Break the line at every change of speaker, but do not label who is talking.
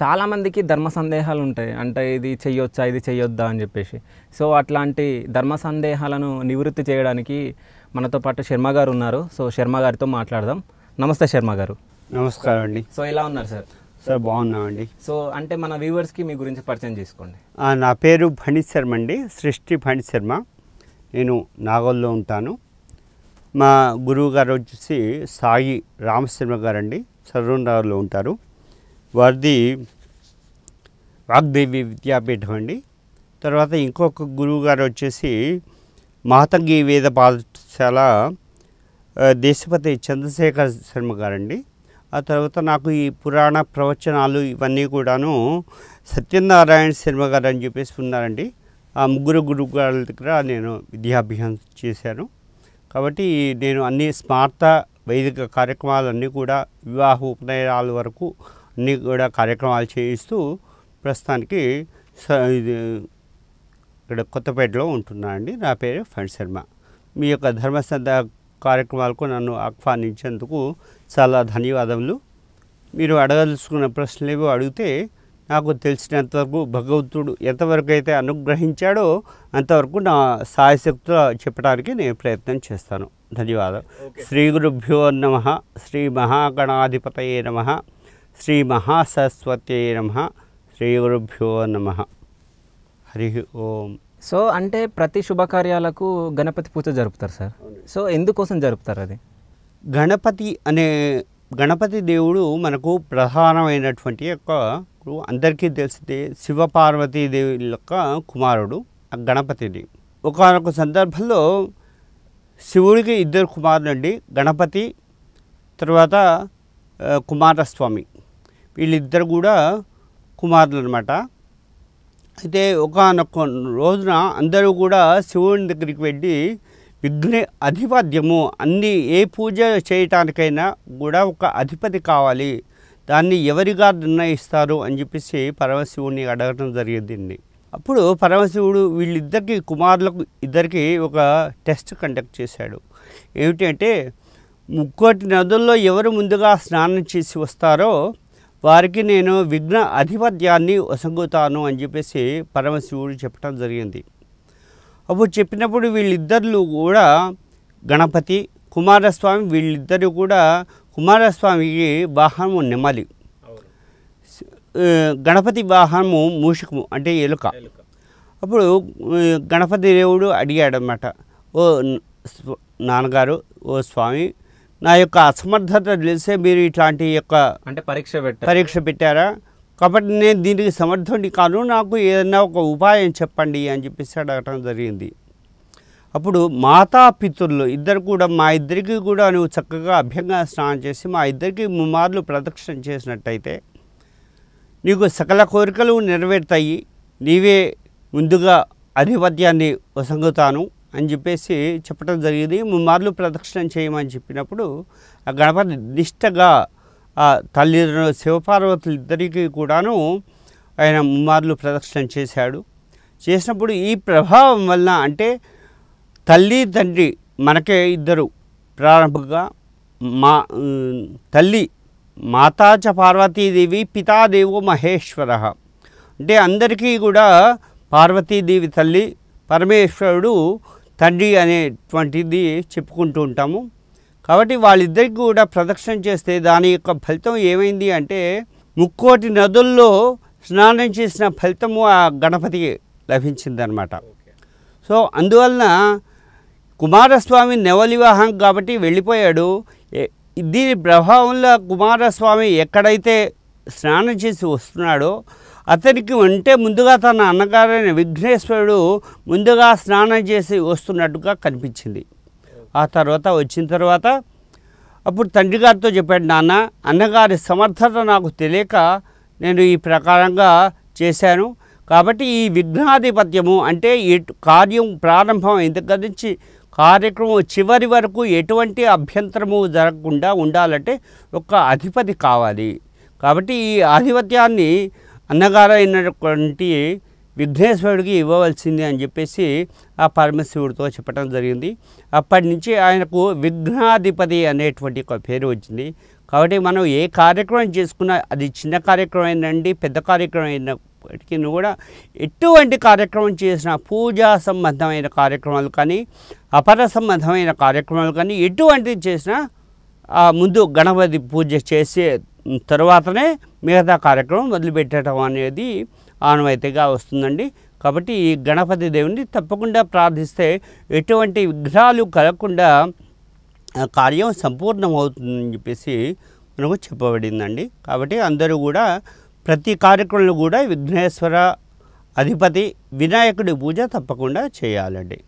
చాలామందికి ధర్మ సందేహాలు ఉంటాయి అంటే ఇది చెయ్యొచ్చా ఇది చెయ్యొద్దా అని చెప్పేసి సో అట్లాంటి ధర్మ సందేహాలను నివృత్తి చేయడానికి మనతో పాటు శర్మ గారు ఉన్నారు సో శర్మ గారితో మాట్లాడదాం నమస్తే శర్మ గారు నమస్కారం అండి సో ఎలా ఉన్నారు సార్ సార్ బాగున్నామండి సో అంటే మన వ్యూవర్స్కి మీ గురించి పరిచయం చేసుకోండి నా పేరు భణిత్ శర్మ అండి సృష్టి భణిత్ శర్మ నేను నాగోల్లో ఉంటాను మా గురువు గారు వచ్చేసి సాయి రామశర్మ గారండి నగర్లో ఉంటారు వారిది వాగ్దేవి విద్యాపీఠం అండి తర్వాత ఇంకొక గురువు గారు వచ్చేసి మహతంగి వేద పాఠశాల దేశపతి చంద్రశేఖర్ శర్మ గారండి ఆ తర్వాత నాకు ఈ పురాణ ప్రవచనాలు ఇవన్నీ కూడాను సత్యనారాయణ శర్మ గారు అని చెప్పేసి ఉన్నారండి ఆ ముగ్గురు గురువు గారి దగ్గర నేను విద్యాభ్యాసం చేశాను కాబట్టి నేను అన్ని స్మార్త వైదిక కార్యక్రమాలన్నీ కూడా వివాహ ఉపనయనాల వరకు అన్నీ కూడా కార్యక్రమాలు చేయిస్తూ ప్రస్తుతానికి ఇది ఇక్కడ కొత్తపేటలో ఉంటున్నాను అండి నా పేరు ఫ్రెండ్ శర్మ మీ యొక్క ధర్మశ్రద్ధ కార్యక్రమాలకు నన్ను ఆహ్వానించేందుకు చాలా ధన్యవాదములు మీరు అడగదలుచుకున్న ప్రశ్నలు అడిగితే నాకు తెలిసినంతవరకు భగవంతుడు ఎంతవరకు అయితే అనుగ్రహించాడో అంతవరకు నా సాయశక్తుల చెప్పడానికి నేను ప్రయత్నం చేస్తాను ధన్యవాదాలు శ్రీ గురుభ్యో నమ శ్రీ మహాగణాధిపతయే నమ శ్రీ మహాసరస్వతి నమ శ్రీ గురుభ్యో నమ హరి ఓం సో అంటే ప్రతి శుభకార్యాలకు గణపతి పూజ జరుపుతారు సార్ సో ఎందుకోసం జరుపుతారు అది గణపతి అనే గణపతి దేవుడు మనకు ప్రధానమైనటువంటి యొక్క అందరికీ తెలిసిందే శివపార్వతీదేవి యొక్క కుమారుడు ఆ గణపతిది ఒకనొక సందర్భంలో శివుడికి ఇద్దరు కుమారులండి గణపతి తర్వాత కుమారస్వామి వీళ్ళిద్దరు కూడా కుమారులు అనమాట అయితే ఒకనొక రోజున అందరూ కూడా శివుని దగ్గరికి వెళ్ళి విఘ్న అధిపత్యము అన్ని ఏ పూజ చేయటానికైనా కూడా ఒక అధిపతి కావాలి దాన్ని ఎవరిగా నిర్ణయిస్తారు అని చెప్పేసి పరమశివుడిని అడగడం జరిగిందండి అప్పుడు పరమశివుడు వీళ్ళిద్దరికి కుమారులకు ఇద్దరికి ఒక టెస్ట్ కండక్ట్ చేశాడు ఏమిటంటే ముక్కోటి నదుల్లో ఎవరు ముందుగా స్నానం చేసి వస్తారో వారికి నేను విఘ్న అధిపత్యాన్ని వసంగుతాను అని చెప్పేసి పరమశివుడు చెప్పడం జరిగింది అప్పుడు చెప్పినప్పుడు వీళ్ళిద్దరు కూడా గణపతి కుమారస్వామి వీళ్ళిద్దరూ కూడా కుమారస్వామికి వాహనము నెమలి గణపతి వాహనము మూషికము అంటే ఎలుక అప్పుడు గణపతి దేవుడు అడిగాడనమాట ఓ నాన్నగారు ఓ స్వామి నా యొక్క అసమర్థత తెలిసే మీరు ఇట్లాంటి యొక్క అంటే పరీక్ష పరీక్ష పెట్టారా కాబట్టి నేను దీనికి సమర్థుడిని కాను నాకు ఏదైనా ఒక ఉపాయం చెప్పండి అని చెప్పేసి అడగటం జరిగింది అప్పుడు మాతా ఇద్దరు కూడా మా ఇద్దరికి కూడా నువ్వు చక్కగా అభ్యంగా స్నానం చేసి మా ఇద్దరికి ముమార్లు ప్రదక్షిణ చేసినట్టయితే నీకు సకల కోరికలు నెరవేర్తాయి నీవే ముందుగా ఆధిపత్యాన్ని వసంగుతాను అని చెప్పేసి చెప్పడం జరిగింది మార్లు ప్రదక్షిణం చేయమని చెప్పినప్పుడు ఆ గణపతి నిష్టగా ఆ తల్లిదండ్రులు శివపార్వతులు ఇద్దరికీ కూడాను ఆయన ముమ్మార్లు ప్రదక్షిణం చేశాడు చేసినప్పుడు ఈ ప్రభావం వలన అంటే తల్లి తండ్రి మనకే ఇద్దరు ప్రారంభంగా మా తల్లి మాతాచ పార్వతీదేవి పితాదేవో మహేశ్వర అంటే అందరికీ కూడా పార్వతీదేవి తల్లి పరమేశ్వరుడు తండ్రి అనేటువంటిది చెప్పుకుంటూ ఉంటాము కాబట్టి వాళ్ళిద్దరికి కూడా ప్రదక్షిణ చేస్తే దాని యొక్క ఫలితం ఏమైంది అంటే ముక్కోటి నదుల్లో స్నానం చేసిన ఫలితము ఆ గణపతికి లభించిందనమాట సో అందువలన కుమారస్వామి నెవలివాహం కాబట్టి వెళ్ళిపోయాడు దీని ప్రభావంలో కుమారస్వామి ఎక్కడైతే స్నానం చేసి వస్తున్నాడో అతనికి అంటే ముందుగా తన అన్నగారైన విఘ్నేశ్వరుడు ముందుగా స్నానం చేసి వస్తున్నట్టుగా కనిపించింది ఆ తర్వాత వచ్చిన తర్వాత అప్పుడు తండ్రి గారితో చెప్పాడు నాన్న అన్నగారి సమర్థత నాకు తెలియక నేను ఈ ప్రకారంగా చేశాను కాబట్టి ఈ విఘ్నాధిపత్యము అంటే కార్యం ప్రారంభం ఇంతకు నుంచి కార్యక్రమం చివరి వరకు ఎటువంటి అభ్యంతరము జరగకుండా ఉండాలంటే ఒక అధిపతి కావాలి కాబట్టి ఈ ఆధిపత్యాన్ని అన్నగారైనటువంటి విఘ్నేశ్వరుడికి ఇవ్వవలసింది అని చెప్పేసి ఆ పరమశివుడితో చెప్పడం జరిగింది అప్పటి నుంచి ఆయనకు విఘ్నాధిపతి అనేటువంటి ఒక పేరు వచ్చింది కాబట్టి మనం ఏ కార్యక్రమం చేసుకున్నా అది చిన్న కార్యక్రమం అయినండి పెద్ద కార్యక్రమం అయినప్పటికీ కూడా ఎటువంటి కార్యక్రమం చేసినా పూజా సంబంధమైన కార్యక్రమాలు కానీ అపర సంబంధమైన కార్యక్రమాలు కానీ ఎటువంటిది చేసినా ముందు గణపతి పూజ చేసే తర్వాతనే మిగతా కార్యక్రమం వదిలిపెట్టడం అనేది ఆనవాయితీగా వస్తుందండి కాబట్టి ఈ గణపతి దేవుని తప్పకుండా ప్రార్థిస్తే ఎటువంటి విఘ్నాలు కలగకుండా కార్యం సంపూర్ణం అవుతుందని చెప్పేసి మనకు చెప్పబడిందండి కాబట్టి అందరూ కూడా ప్రతి కార్యక్రమంలో కూడా విఘ్నేశ్వర అధిపతి వినాయకుడి పూజ తప్పకుండా చేయాలండి